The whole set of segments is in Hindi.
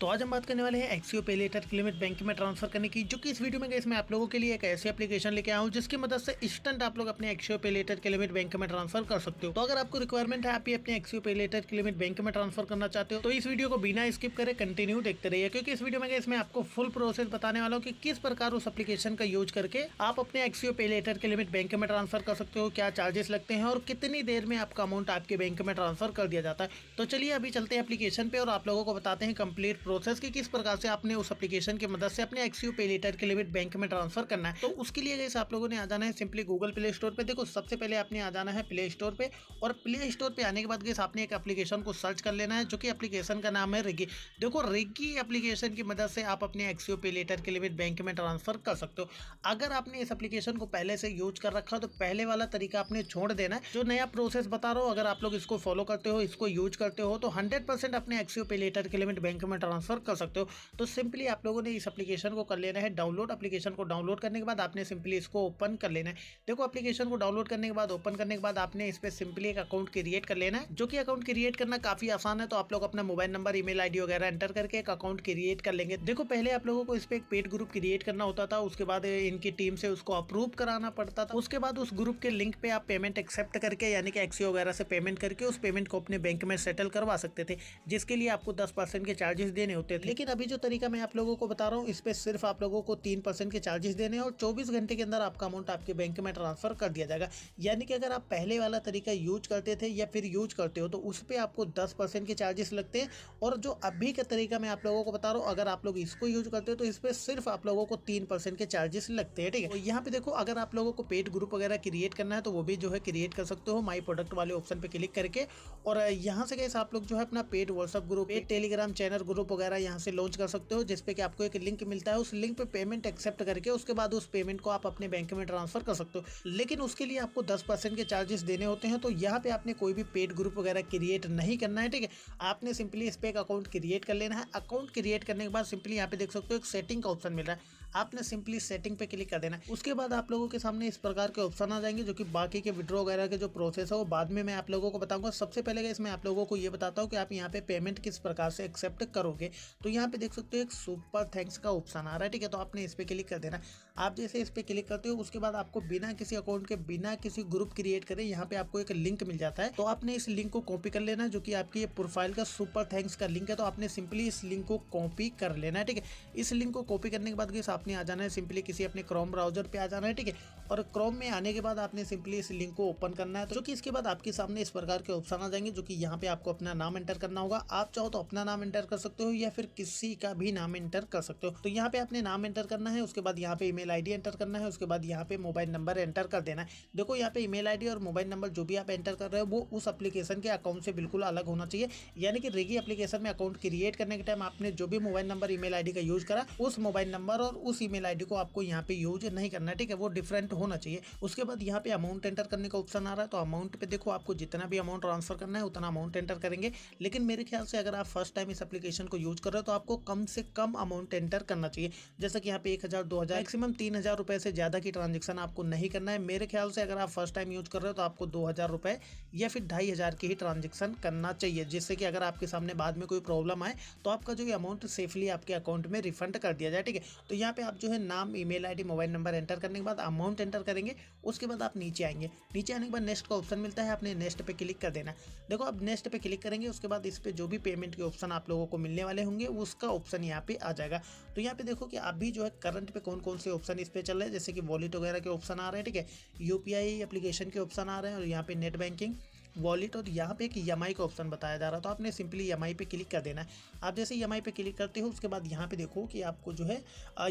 तो आज हम बात करने वाले हैं एक्सियो पे लेटर की लिमिट बैंक में ट्रांसफर करने की जो कि इस वीडियो में गए इसमें आप लोगों के लिए एक ऐसी एप्लीकेशन लेके आऊँ जिसकी मदद से इंस्टेंट आप लोग अपने एक्सियो पे लेटर की लिमिट बैंक में ट्रांसफर कर सकते हो तो अगर आपको रिक्वायरमेंट है आप ही अपने एक्सियो पे लेटर की लिमिट बैंक में ट्रांसफर करना चाहते हो तो इस वीडियो को बिना स्किप करे कंटिन्यू देखते रहिए क्योंकि इस वीडियो में गए इसमें आपको फुल प्रोसेस बताने वाला हूँ कि किस प्रकार उस एप्लीकेशन का यूज करके आप अपने एक्सियो पे लेटर की लिमिट बैंक में ट्रांसफर कर सकते हो क्या चार्जेस लगते हैं और कितनी देर में आपका अमाउंट आपके बैंक में ट्रांसफर कर दिया जाता है तो चलिए अभी चलते हैं एप्लीकेशन पे और आप लोगों को बताते हैं कंप्लीट प्रोसेस की किस प्रकार से आपने उस एप्लीकेशन की मदद से अपने एक्सयू पे लेटर के लिमिट बैंक में ट्रांसफर करना है तो उसके लिए जैसे आप लोगों ने आ जाना है सिंपली गूगल प्ले स्टोर पर देखो सबसे पहले आपने आ जाना है प्ले स्टोर पर और प्ले स्टोर पर आने के बाद जैसे आपने एक एप्लीकेशन को सर्च कर लेना है जो कि एप्लीकेशन का नाम है रिगी देखो रिगी एप्लीकेशन की मदद से आप अपने एक्सयू पे लेटर के लिमिट बैंक में ट्रांसफर कर सकते हो अगर आपने इस एप्लीकेशन को पहले से यूज कर रखा तो पहले वाला तरीका आपने छोड़ देना है जो नया प्रोसेस बता रहा हूँ अगर आप लोग इसको फॉलो करते हो इसको यूज करते हो तो हंड्रेड परसेंट अपने एक्सयू पे लेटर के लिमिट बैंक में ट्रांसफर ट्रांसफ़र कर सकते हो तो सिंपली आप लोगों ने इस एप्लीकेशन को कर लेना है डाउनलोड एप्लीकेशन को डाउनलोड करने के बाद आपने सिंपली इसको ओपन कर लेना है देखो एप्लीकेशन को डाउनलोड करने के बाद ओपन करने के बाद आपने इस पर सिंपली एक अकाउंट क्रिएट कर लेना है जो कि अकाउंट क्रिएट करना काफ़ी आसान है तो आप लोग अपना मोबाइल नंबर ईमेल आईडी वगैरह एंटर करके एक अकाउंट क्रिएट कर लेंगे देखो पहले आप लोगों को इस पर एक पेड ग्रुप क्रिएट करना होता था उसके बाद इनकी टीम से उसको अप्रूव कराना पड़ता था उसके बाद उस ग्रुप के लिंक पे आप पेमेंट एक्सेप्ट करके यानी कि एक्सी वगैरह से पेमेंट करके उस पेमेंट को अपने बैंक में सेटल करवा सकते थे जिसके लिए आपको दस परसेंट के चार्जेस देने देने होते थे लेकिन अभी जो तरीका मैं आप लोगों को बता रहा हूँ इस पर सिर्फ आप लोगों को तीन परसेंट के चार्जेस देने और चौबीस घंटे के अंदर आपका अमाउंट आपके बैंक में ट्रांसफर कर दिया जाएगा यानी कि अगर आप पहले वाला तरीका यूज करते थे या फिर यूज करते हो तो उस पर आपको दस के चार्जेस लगते हैं और जो अभी का तरीका मैं आप लोगों को बता रहा हूँ अगर आप लोग इसको यूज करते हो तो इस पर सिर्फ आप लोगों को तीन के चार्जेस लगते हैं ठीक है तो यहाँ पे देखो अगर आप लोगों को पेड ग्रुप वगैरह क्रिएट करना है तो वो भी जो है क्रिएट कर सकते हो माई प्रोडक्ट वाले ऑप्शन पर क्लिक करके और यहाँ से कैसे आप लोग जो है अपना paid WhatsApp group paid Telegram channel group वगैरह यहाँ से लॉन्च कर सकते हो जिसपे कि आपको एक लिंक मिलता है उस लिंक पे पेमेंट एक्सेप्ट करके उसके बाद उस पेमेंट को आप अपने बैंक में ट्रांसफर कर सकते हो लेकिन उसके लिए आपको दस परसेंट के चार्जेस देने होते हैं तो यहाँ पे आपने कोई भी पेड ग्रुप वगैरह क्रिएट नहीं करना है ठीक है आपने सिंपली इस पर एक अकाउंट क्रिएट कर लेना है अकाउंट क्रिएट करने के बाद सिंपली यहाँ पे देख सकते हो एक सेटिंग का ऑप्शन मिल रहा है आपने सिंपली सेटिंग पे क्लिक कर देना उसके बाद आप लोगों के सामने इस प्रकार के ऑप्शन आ जाएंगे जो कि बाकी के विड्रॉ वगैरह के जो प्रोसेस है वो बाद में मैं आप लोगों को बताऊंगा सबसे पहले इसमें आप लोगों को ये बताता हूँ कि आप यहाँ पे पेमेंट किस प्रकार से एक्सेप्ट करोगे तो यहाँ पे देख सकते हो एक सुपर थैंक्स का ऑप्शन आ रहा है ठीक है तो आपने इस पर क्लिक कर देना आप जैसे इस पर क्लिक करते हो उसके बाद आपको बिना किसी अकाउंट के बिना किसी ग्रुप क्रिएट करे यहाँ पे आपको एक लिंक मिल जाता है तो आपने इस लिंक को कॉपी कर लेना जो कि आपकी प्रोफाइल का सुपर थैंक्स का लिंक है तो आपने सिंपली इस लिंक को कॉपी कर लेना ठीक है इस लिंक को कॉपी करने के बाद आपने आ जाना है सिंपली किसी अपने क्रोम ब्राउजर पे आ जाना है ठीक है और क्रोम में आने के बाद आपने सिंपली इस लिंक को ओपन करना है तो जो कि इसके बाद आपके सामने इस प्रकार के ऑप्शन आ जाएंगे जो कि यहाँ पे आपको अपना नाम एंटर करना होगा आप चाहो तो अपना नाम एंटर कर सकते हो या फिर किसी का भी नाम एंटर कर सकते हो तो यहाँ पे आपने नाम एंटर करना है उसके बाद यहाँ पे ईमेल आईडी एंटर करना है उसके बाद यहाँ पे मोबाइल नंबर एंटर कर देना है देखो यहाँ पे ईमेल आईडी और मोबाइल नंबर जो भी आप एंटर कर रहे हो वो उस एप्लीकेशन के अकाउंट से बिल्कुल अलग होना चाहिए यानी कि रेगी एप्लीकेशन में अकाउंट क्रिएट करने के टाइम आपने जो भी मोबाइल नंबर ईमेल आईडी का यूज करा उस मोबाइल नंबर और उस ईमेल आईडी को आपको यहाँ पे यूज नहीं करना है ठीक है वो डिफरेंट होना चाहिए उसके बाद यहाँ पे अमाउंट एंटर करने का ऑप्शन आ रहा है तो अमाउंट पे देखो आपको जितना भी अमाउंट ट्रांसफर करना है उतना अमाउंट एंटर करेंगे लेकिन मेरे ख्याल से अगर आप फर्स्ट टाइम इस एप्लीकेशन को यूज कर रहे हो तो आपको कम से कम अमाउंट एंटर करना चाहिए जैसे कि यहाँ पे एक हज़ार दो हज़ार मैक्सिमम तीन हज़ार रुपए से ज़्यादा की ट्रांजेक्शन आपको नहीं करना है मेरे ख्याल से अगर आप फर्स्ट टाइम यूज कर रहे हो तो आपको दो हज़ार रुपए या फिर ढाई हज़ार की ही ट्रांजेक्शन करना चाहिए जिससे कि अगर आपके सामने बाद में कोई प्रॉब्लम आए तो आपका जो अमाउंट सेफली आपके अकाउंट में रिफंड कर दिया जाए ठीक है तो यहाँ पे पे आप जो है नाम email ID mobile number enter करने के बाद अमाउंट एंटर करेंगे उसके बाद आप नीचे आएंगे नीचे आने के बाद नेक्स्ट का ऑप्शन मिलता है आपने नेक्स्ट पे क्लिक कर देना देखो आप नेक्स्ट पे क्लिक करेंगे उसके बाद इस पर जो भी पेमेंट के ऑप्शन आप लोगों को मिलने वाले होंगे उसका ऑप्शन यहाँ पे आ जाएगा तो यहाँ पे देखो कि अभी जो है करंट पे कौन कौन से ऑप्शन इस पर चल रहे हैं जैसे कि वॉलेट वगैरह के ऑप्शन आ रहे हैं ठीक है यू एप्लीकेशन के ऑप्शन आ रहे हैं और यहाँ पे नेट बैंकिंग वॉलेट और यहाँ पे एक यमाई e का ऑप्शन बताया जा रहा तो आपने सिंपली यमाई e पे क्लिक कर देना है आप जैसे यमाई e पे क्लिक करते हो उसके बाद यहाँ पे देखो कि आपको जो है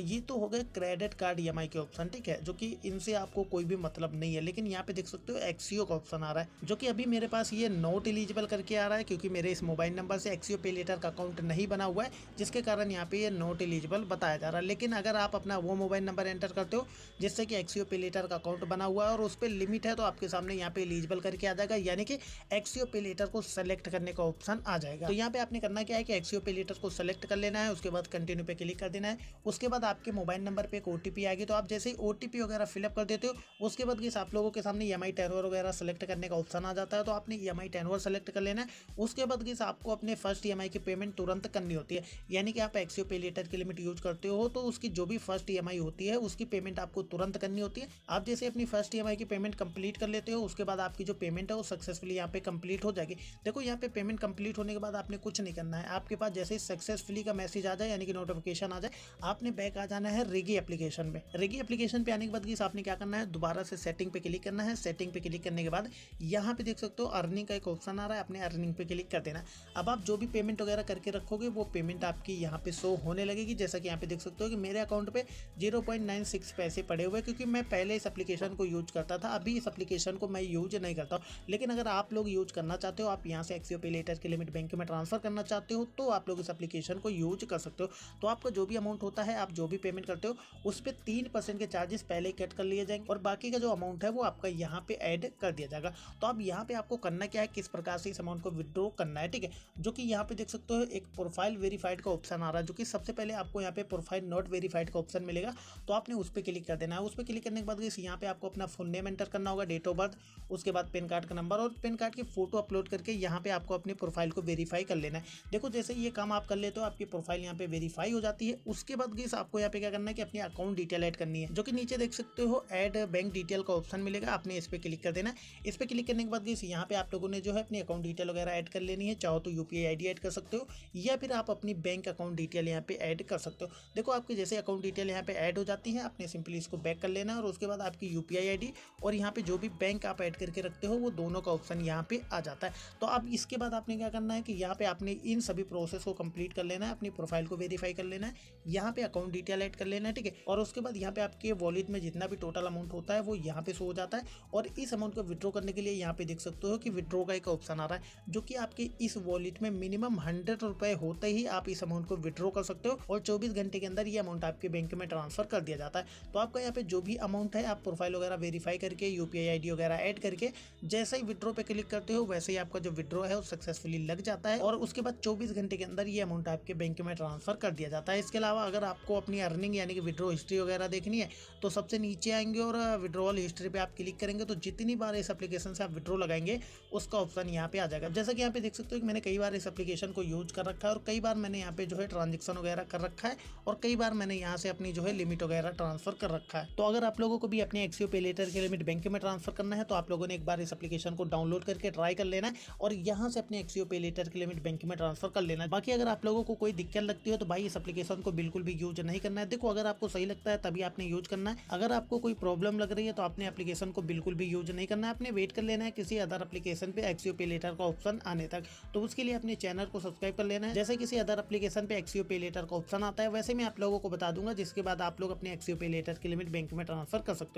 ये तो हो गया क्रेडिट कार्ड यमाई के ऑप्शन ठीक है जो कि इनसे आपको कोई भी मतलब नहीं है लेकिन यहाँ पे देख सकते हो एक्सीओ का ऑप्शन आ रहा है जो कि अभी मेरे पास ये नॉट एलिजिबल करके आ रहा है क्योंकि मेरे इस मोबाइल नंबर से एक्सीओ पे लेटर का अकाउंट नहीं बना हुआ है जिसके कारण यहाँ पे ये नॉट एलिजिबल बताया जा रहा है लेकिन अगर आप अपना वो मोबाइल नंबर एंटर करते हो जिससे कि एक्सीओ पे लेटर का अकाउंट बना हुआ है और उस पर लिमिट है तो आपके सामने यहाँ पे एलिजिबल करके आ जाएगा यानी कि पे को सेलेक्ट करने का ऑप्शन आ जाएगा तो यहाँ पे आपने करना क्या है कि एक्सियोपेलेटर को सेलेक्ट कर लेना है उसके बाद कंटिन्यू पे क्लिक कर देना है उसके बाद आपके मोबाइल नंबर पे एक ओ आएगी तो आप जैसे ही ओ वगैरह फिलअप कर देते हो उसके बाद किस आप लोगों के सामने ई e एम वगैरह सेलेक्ट करने का ऑप्शन आ जाता है तो आपने ई एम आई सेलेक्ट कर लेना है उसके बाद किस आपको अपने फर्स्ट ई e की पेमेंट तुरंत करनी होती है यानी कि आप एक्सियो पे लेटर की लिमिट यूज करते हो तो उसकी जो भी फर्स्ट ई e होती है उसकी पेमेंट आपको तुरंत करनी होती है आप जैसे अपनी फर्स्ट ई की पेमेंट कंप्लीट कर लेते हो उसके बाद आपकी जो पेमेंट है वो सक्सेस सक्सेसफुली यहाँ पे कंप्लीट हो जाएगी देखो यहाँ पे पेमेंट कंप्लीट होने के बाद आपने कुछ नहीं करना है आपके पास जैसे ही सक्सेसफुली का मैसेज आ जाए यानी कि नोटिफिकेशन आ जाए आपने बैक आ जाना है रेगी एप्लीकेशन में रेगी एप्लीकेशन पे आने के बाद गीस आपने क्या करना है दोबारा से सेटिंग पे क्लिक करना है सेटिंग पे क्लिक करने के बाद यहाँ पे देख सकते हो अर्निंग का एक ऑप्शन आ रहा है अपने अर्निंग पे क्लिक कर देना अब आप जो भी पेमेंट वगैरह करके रखोगे वो पेमेंट आपकी यहाँ पे शो होने लगेगी जैसा कि यहाँ पे देख सकते हो कि मेरे अकाउंट पे 0.96 पैसे पड़े हुए क्योंकि मैं पहले इस एप्लीकेशन को यूज करता था अभी इस एप्लीकेशन को मैं यूज नहीं करता लेकिन अगर आप लोग यूज करना चाहते हो आप यहाँ से एक्सीओ पे लेटर की लिमिट बैंक में ट्रांसफर करना चाहते हो तो आप लोग इस एप्लीकेशन को यूज कर सकते हो तो आपका जो भी अमाउंट होता है आप जो भी पेमेंट करते हो उस पर तीन परसेंट के चार्जेस पहले कट कर लिए जाएंगे और बाकी का जो अमाउंट है वो आपका यहाँ पे ऐड कर दिया जाएगा तो अब यहाँ पे आपको करना क्या है किस प्रकार से इस अमाउंट को विड्रॉ करना है ठीक है जो कि यहाँ पे देख सकते हो एक प्रोफाइल वेरीफाइड का ऑप्शन आ रहा है जो कि सबसे पहले आपको यहाँ पे प्रोफाइल नॉट वेरीफाइड का ऑप्शन मिलेगा तो आपने उस पर क्लिक कर देना है उस पर क्लिक करने के बाद यहाँ पे आपको अपना फोन नेम एंटर करना होगा डेट ऑफ बर्थ उसके बाद पेन कार्ड का नंबर और पेन कार्ड की फोटो अपलोड करके यहाँ पे आपको अपने प्रोफाइल को वेरीफाई कर लेना है देखो जैसे ये काम आप कर लेते हो आपकी प्रोफाइल यहाँ पे वेरीफाई हो जाती है उसके बाद गेस आपको यहाँ पे क्या करना है कि अपनी अकाउंट डिटेल ऐड करनी है जो कि नीचे देख सकते हो एड बैंक डिटेल का ऑप्शन मिलेगा आपने इस पर क्लिक कर देना इस पर क्लिक करने के बाद गेस यहाँ पे आप लोगों ने जो है अपनी अकाउंट डिटेल वगैरह ऐड कर लेनी है चाहो तो यू पी ऐड कर सकते हो या फिर आप अपनी बैंक अकाउंट डिटेल यहाँ पे ऐड कर सकते हो देखो आपकी जैसे अकाउंट डिटेल यहाँ पे ऐड हो जाती है आपने सिंपली इसको बैक कर लेना और उसके बाद आपकी यू पी और यहाँ पे जो भी बैंक आप ऐड करके रखते हो वो दोनों का ऑप्शन ऑप्शन यहाँ पे आ जाता है तो अब इसके बाद आपने क्या करना है कि यहाँ पे आपने इन सभी प्रोसेस को कंप्लीट कर लेना है अपनी प्रोफाइल को वेरीफाई कर लेना है यहाँ पे अकाउंट डिटेल ऐड कर लेना है ठीक है और उसके बाद यहाँ पे आपके वॉलेट में जितना भी टोटल अमाउंट होता है वो यहाँ पे शो हो जाता है और इस अमाउंट को विड्रॉ करने के लिए यहाँ पे देख सकते हो कि विड्रॉ का एक ऑप्शन आ रहा है जो कि आपके इस वॉलेट में मिनिमम हंड्रेड रुपए होते ही आप इस अमाउंट को विड्रॉ कर सकते हो और चौबीस घंटे के अंदर ये अमाउंट आपके बैंक में ट्रांसफर कर दिया जाता है तो आपका यहाँ पे जो भी अमाउंट है आप प्रोफाइल वगैरह वेरीफाई करके यूपीआई आईडी वगैरह ऐड करके जैसे ही विड्रॉ पे क्लिक करते हो वैसे ही आपका जो विड्रॉ है वो सक्सेसफुली लग जाता है और उसके बाद चौबीस घंटे के अंदर ये अमाउंट आपके बैंक में ट्रांसफर कर दिया जाता है इसके अलावा अगर आपको अपनी अर्निंग यानी कि विड्रो हिस्ट्री वगैरह देखनी है तो सबसे नीचे आएंगे और विड्रोवल हिस्ट्री पर आप क्लिक करेंगे तो जितनी बार इस एप्लीकेशन से आप विड्रो लगाएंगे उसका ऑप्शन यहाँ पे आ जाएगा जैसा कि यहाँ पे देख सकते हो कि मैंने कई बार इस एप्लीकेशन को यूज कर रखा है और कई बार मैंने यहाँ पे जो है ट्रांजेक्शन वगैरह कर रखा है और कई बार मैंने यहाँ से अपनी जो है लिमिट वगैरह ट्रांसफर कर रखा है तो अगर आप लोगों को भी अपने एक्सीओ पे लेटर की लिमिट बैंक में ट्रांसफर करना है तो आप लोगों ने एक बार इस एप्लीकेशन को डाउनलोड डाउनलोड करके ट्राई कर लेना है और यहाँ से अपने एक्सियो पे लेटर के लिमिट बैंक में ट्रांसफर कर लेना है बाकी अगर आप लोगों को कोई दिक्कत लगती हो तो भाई इस एप्लीकेशन को बिल्कुल भी यूज नहीं करना है देखो अगर आपको सही लगता है तभी आपने यूज करना है अगर आपको कोई प्रॉब्लम लग रही है तो आपने एप्लीकेशन को बिल्कुल भी यूज नहीं करना है आपने वेट कर लेना है किसी अदर एप्लीकेशन पे एक्सियो पे लेटर का ऑप्शन आने तक तो उसके लिए अपने चैनल को सब्सक्राइब कर लेना है जैसे किसी अदर एप्लीकेशन पे एक्सियो पे लेटर का ऑप्शन आता है वैसे मैं आप लोगों को बता दूंगा जिसके बाद आप लोग अपने एक्सियो पे लेटर की लिमिट बैंक में ट्रांसफर कर सकते हो